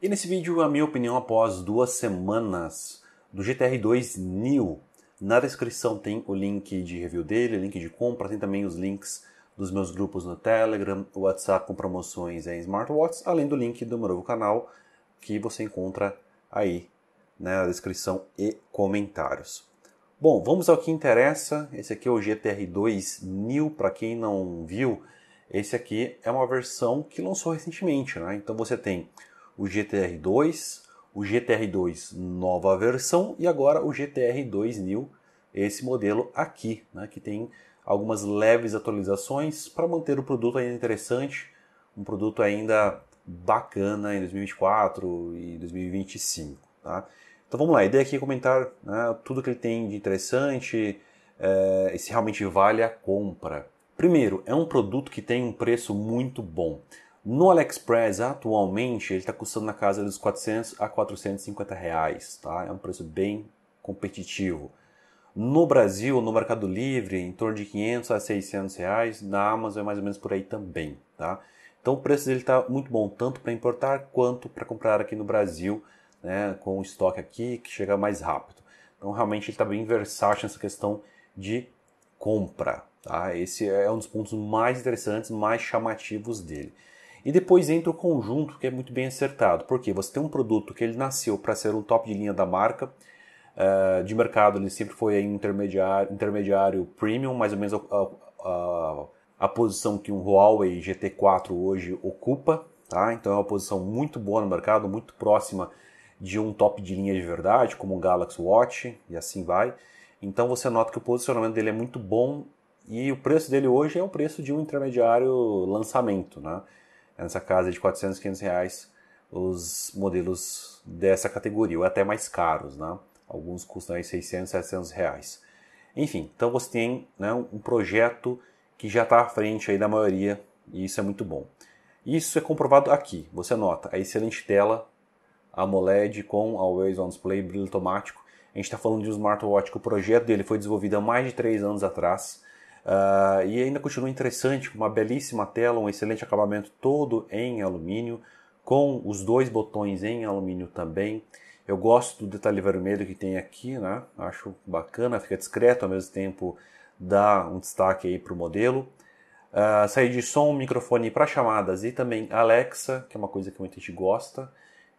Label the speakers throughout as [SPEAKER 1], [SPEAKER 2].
[SPEAKER 1] E nesse vídeo, a minha opinião após duas semanas do GTR2 New. Na descrição tem o link de review dele, link de compra, tem também os links dos meus grupos no Telegram, WhatsApp com promoções em smartwatches, além do link do meu novo canal que você encontra aí né, na descrição e comentários. Bom, vamos ao que interessa. Esse aqui é o GTR2 New, para quem não viu, esse aqui é uma versão que lançou recentemente, né? Então você tem o GTR 2, o GTR 2 nova versão e agora o GTR 2 New, esse modelo aqui, né, que tem algumas leves atualizações para manter o produto ainda interessante, um produto ainda bacana em 2024 e 2025. Tá? Então vamos lá, a ideia aqui é comentar né, tudo que ele tem de interessante é, e se realmente vale a compra. Primeiro, é um produto que tem um preço muito bom. No AliExpress, atualmente, ele está custando na casa dos 400 a 450 reais, tá? É um preço bem competitivo. No Brasil, no Mercado Livre, em torno de 500 a 600 reais. Na Amazon é mais ou menos por aí também, tá? Então o preço dele está muito bom, tanto para importar quanto para comprar aqui no Brasil, né? Com o estoque aqui, que chega mais rápido. Então realmente ele está bem versátil nessa questão de compra, tá? Esse é um dos pontos mais interessantes, mais chamativos dele. E depois entra o conjunto que é muito bem acertado, porque você tem um produto que ele nasceu para ser um top de linha da marca, uh, de mercado ele sempre foi intermediário, intermediário premium, mais ou menos a, a, a posição que um Huawei GT4 hoje ocupa, tá? então é uma posição muito boa no mercado, muito próxima de um top de linha de verdade, como um Galaxy Watch e assim vai. Então você nota que o posicionamento dele é muito bom e o preço dele hoje é o preço de um intermediário lançamento, né? É nessa casa de 400, 500 reais os modelos dessa categoria, ou é até mais caros, né? Alguns custam aí 600, 700 reais. Enfim, então você tem né, um projeto que já está à frente aí da maioria e isso é muito bom. Isso é comprovado aqui. Você nota a excelente tela AMOLED com Always On Display, brilho automático. A gente está falando de um smartwatch que o projeto dele foi desenvolvido há mais de 3 anos atrás. Uh, e ainda continua interessante, uma belíssima tela, um excelente acabamento todo em alumínio, com os dois botões em alumínio também. Eu gosto do detalhe vermelho que tem aqui, né? Acho bacana, fica discreto, ao mesmo tempo dá um destaque aí para o modelo. Uh, de som, microfone para chamadas e também Alexa, que é uma coisa que muita gente gosta.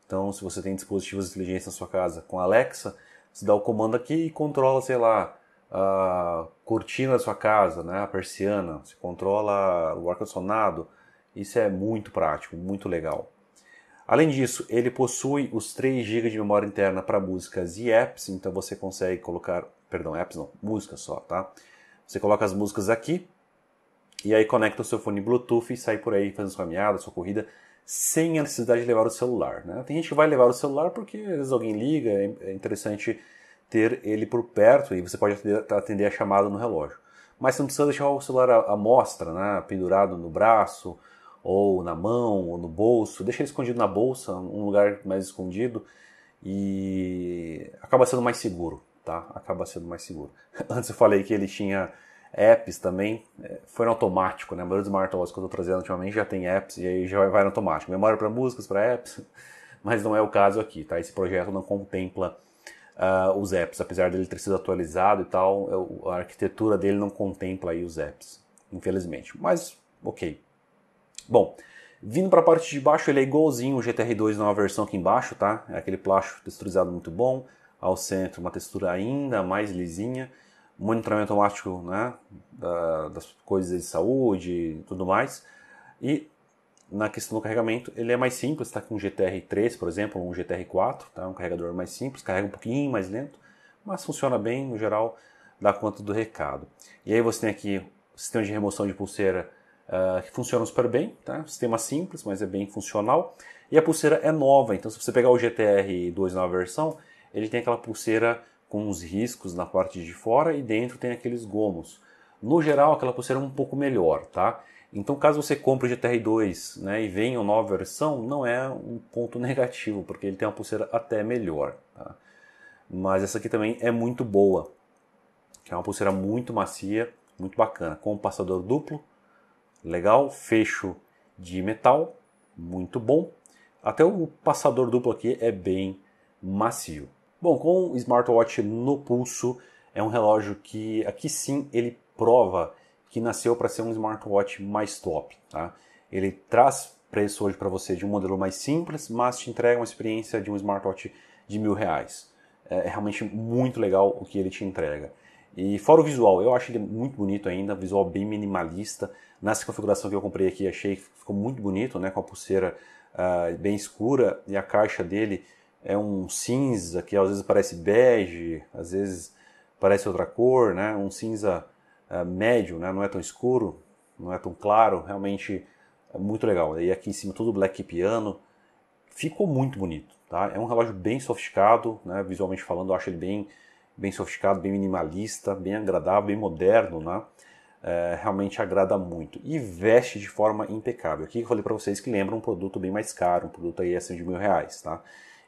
[SPEAKER 1] Então, se você tem dispositivos de inteligência na sua casa com Alexa, você dá o comando aqui e controla, sei lá, uh, cortina da sua casa, né, a persiana, você controla o ar-condicionado. Isso é muito prático, muito legal. Além disso, ele possui os 3 GB de memória interna para músicas e apps, então você consegue colocar, perdão, apps não, músicas só, tá? Você coloca as músicas aqui e aí conecta o seu fone Bluetooth e sai por aí fazendo sua meada, sua corrida, sem a necessidade de levar o celular, né? Tem gente que vai levar o celular porque às vezes alguém liga, é, é interessante ter ele por perto e você pode atender a chamada no relógio. Mas você não precisa deixar o celular à mostra, né, pendurado no braço, ou na mão, ou no bolso. Deixa ele escondido na bolsa, um lugar mais escondido, e acaba sendo mais seguro, tá? Acaba sendo mais seguro. Antes eu falei que ele tinha apps também, é, foi no automático, né? A maioria dos smartwatches que eu estou trazendo ultimamente já tem apps, e aí já vai no automático. Memória para músicas, para apps, mas não é o caso aqui, tá? Esse projeto não contempla uh, os apps. Apesar dele ter sido atualizado e tal, eu, a arquitetura dele não contempla aí os apps, infelizmente. Mas, ok. Bom, vindo para a parte de baixo, ele é igualzinho o GTR 2 na versão aqui embaixo, tá? É aquele plástico texturizado muito bom. Ao centro, uma textura ainda mais lisinha. Monitoramento automático né, da, das coisas de saúde e tudo mais. E na questão do carregamento, ele é mais simples, está com um GTR 3, por exemplo, um GTR 4, tá? um carregador mais simples, carrega um pouquinho mais lento, mas funciona bem, no geral, dá conta do recado. E aí você tem aqui o sistema de remoção de pulseira uh, que funciona super bem, tá? sistema simples, mas é bem funcional. E a pulseira é nova, então se você pegar o GTR 2 na versão, ele tem aquela pulseira com uns riscos na parte de fora e dentro tem aqueles gomos. No geral, aquela pulseira é um pouco melhor, tá? Então, caso você compre o GTR 2 né, e venha uma nova versão, não é um ponto negativo, porque ele tem uma pulseira até melhor. Tá? Mas essa aqui também é muito boa, que é uma pulseira muito macia, muito bacana, com um passador duplo, legal, fecho de metal, muito bom. Até o passador duplo aqui é bem macio. Bom, com o smartwatch no pulso, é um relógio que aqui sim ele prova que nasceu para ser um smartwatch mais top. Tá? Ele traz preço hoje para você de um modelo mais simples, mas te entrega uma experiência de um smartwatch de mil reais. É, é realmente muito legal o que ele te entrega. E fora o visual, eu acho ele muito bonito ainda, visual bem minimalista. Nessa configuração que eu comprei aqui, achei que ficou muito bonito, né, com a pulseira uh, bem escura e a caixa dele é um cinza que às vezes parece bege, às vezes parece outra cor, né, um cinza eh, médio, né? não é tão escuro, não é tão claro, realmente é muito legal. E aqui em cima todo black piano, ficou muito bonito, tá? É um relógio bem sofisticado, né? visualmente falando, eu acho ele bem, bem sofisticado, bem minimalista, bem agradável, bem moderno, né? É, realmente agrada muito e veste de forma impecável. Aqui eu falei para vocês que lembra um produto bem mais caro, um produto aí acima de mil reais, tá?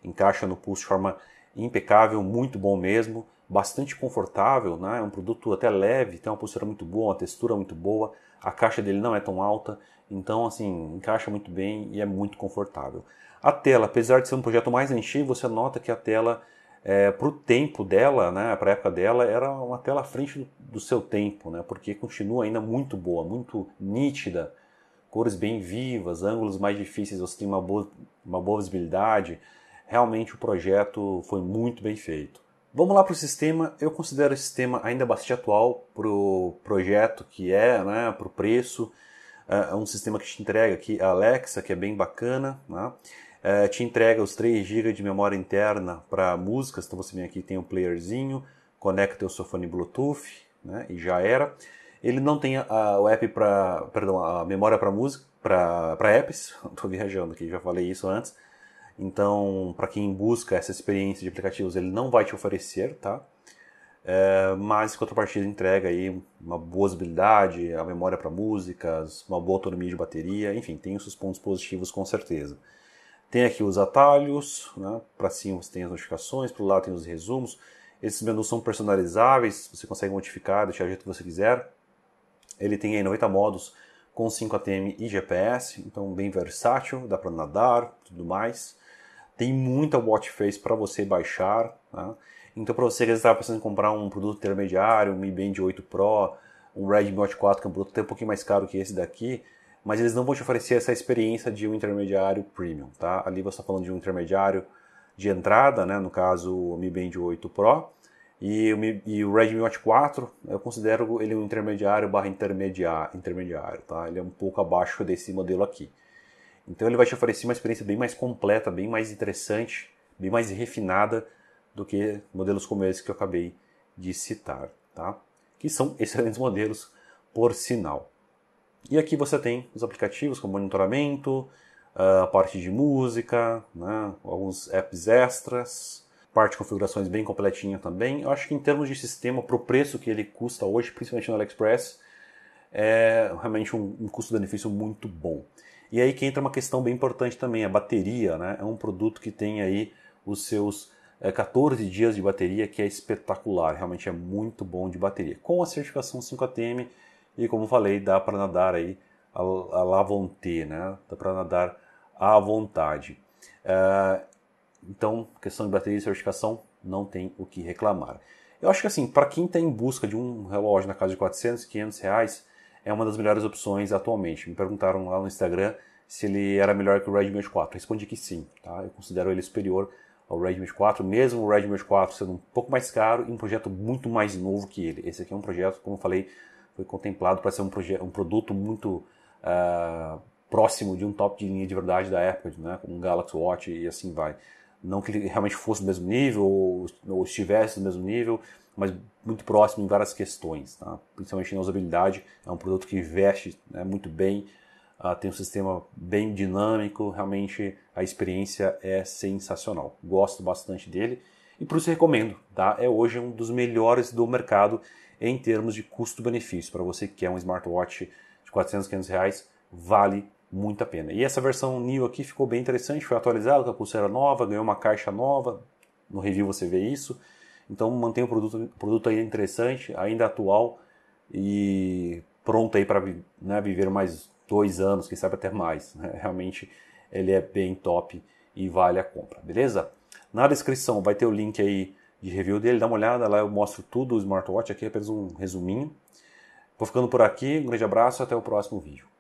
[SPEAKER 1] Encaixa no pulso de forma impecável, muito bom mesmo bastante confortável, né? é um produto até leve, tem uma postura muito boa, uma textura muito boa, a caixa dele não é tão alta, então assim, encaixa muito bem e é muito confortável. A tela, apesar de ser um projeto mais antigo, você nota que a tela, é, para o tempo dela, né, para a época dela, era uma tela à frente do, do seu tempo, né, porque continua ainda muito boa, muito nítida, cores bem vivas, ângulos mais difíceis, você tem uma boa, uma boa visibilidade. Realmente o projeto foi muito bem feito. Vamos lá para o sistema. Eu considero esse sistema ainda bastante atual para o projeto que é, né, para o preço. É, é um sistema que te entrega aqui a Alexa, que é bem bacana. Né? É, te entrega os 3 GB de memória interna para músicas. Então você vem aqui, tem um playerzinho, conecta o seu fone Bluetooth né? e já era. Ele não tem a, o app para, perdão, a memória para música, para apps. Estou viajando aqui, já falei isso antes então, para quem busca essa experiência de aplicativos, ele não vai te oferecer, tá? É, mas, em contrapartida, entrega aí uma boa usabilidade, a memória para músicas, uma boa autonomia de bateria, enfim, tem os seus pontos positivos com certeza. Tem aqui os atalhos, né? para cima você tem as notificações, para o lado tem os resumos. Esses menus são personalizáveis, você consegue modificar, deixar do jeito que você quiser. Ele tem aí 90 modos com 5 ATM e GPS, então bem versátil, dá para nadar, tudo mais. Tem muita watch face para você baixar. Tá? Então, para você que está pensando em comprar um produto intermediário, um Mi Band 8 Pro, um Redmi Watch 4, que é um produto até um pouquinho mais caro que esse daqui, mas eles não vão te oferecer essa experiência de um intermediário premium. Tá? Ali você está falando de um intermediário de entrada, né? no caso o Mi Band 8 Pro, e o, Mi, e o Redmi Watch 4, eu considero ele um intermediário barra intermediário, intermediário tá? ele é um pouco abaixo desse modelo aqui. Então ele vai te oferecer uma experiência bem mais completa, bem mais interessante, bem mais refinada do que modelos como esse que eu acabei de citar, tá? Que são excelentes modelos, por sinal. E aqui você tem os aplicativos como monitoramento, ah, a parte de música, né? alguns apps extras, parte de configurações bem completinha também. Eu acho que em termos de sistema, para o preço que ele custa hoje, principalmente no AliExpress, é realmente um, um custo-benefício muito bom. E aí que entra uma questão bem importante também, a bateria, né? É um produto que tem aí os seus é, eh, 14 dias de bateria, que é espetacular, realmente é muito bom de bateria. Com a certificação 5ATM e como falei, dá para nadar aí a, a lavonté, né? Dá para nadar à vontade. É, então, questão de bateria e certificação, não tem o que reclamar. Eu acho que assim, para quem está em busca de um relógio na casa de 400, 500 reais, é uma das melhores opções atualmente. Me perguntaram lá no Instagram se ele era melhor que o Redmi Note 4. Respondi que sim, tá? Eu considero ele superior ao Redmi Note 4, mesmo o Redmi Note 4 sendo um pouco mais caro e um projeto muito mais novo que ele. Esse aqui é um projeto, como eu falei, foi contemplado para ser um, um produto muito uh, próximo de um top de linha de verdade da época, né? como um Galaxy Watch e assim vai não que ele realmente fosse do mesmo nível ou, ou estivesse do mesmo nível, mas muito próximo em várias questões, tá? principalmente na usabilidade. É um produto que investe né, muito bem, uh, tem um sistema bem dinâmico, realmente a experiência é sensacional. Gosto bastante dele e por isso recomendo. Tá? É hoje um dos melhores do mercado em termos de custo-benefício. Para você que quer um smartwatch de 400, 500 reais, vale muito a pena. E essa versão New aqui ficou bem interessante, foi atualizada com a pulseira nova, ganhou uma caixa nova, no review você vê isso. Então mantém o produto, produto aí interessante, ainda atual e pronto aí para né, viver mais dois anos, quem sabe até mais. Né? Realmente ele é bem top e vale a compra, beleza? Na descrição vai ter o link aí de review dele, dá uma olhada lá, eu mostro tudo o smartwatch aqui, é apenas um resuminho. Vou ficando por aqui, um grande abraço, até o próximo vídeo.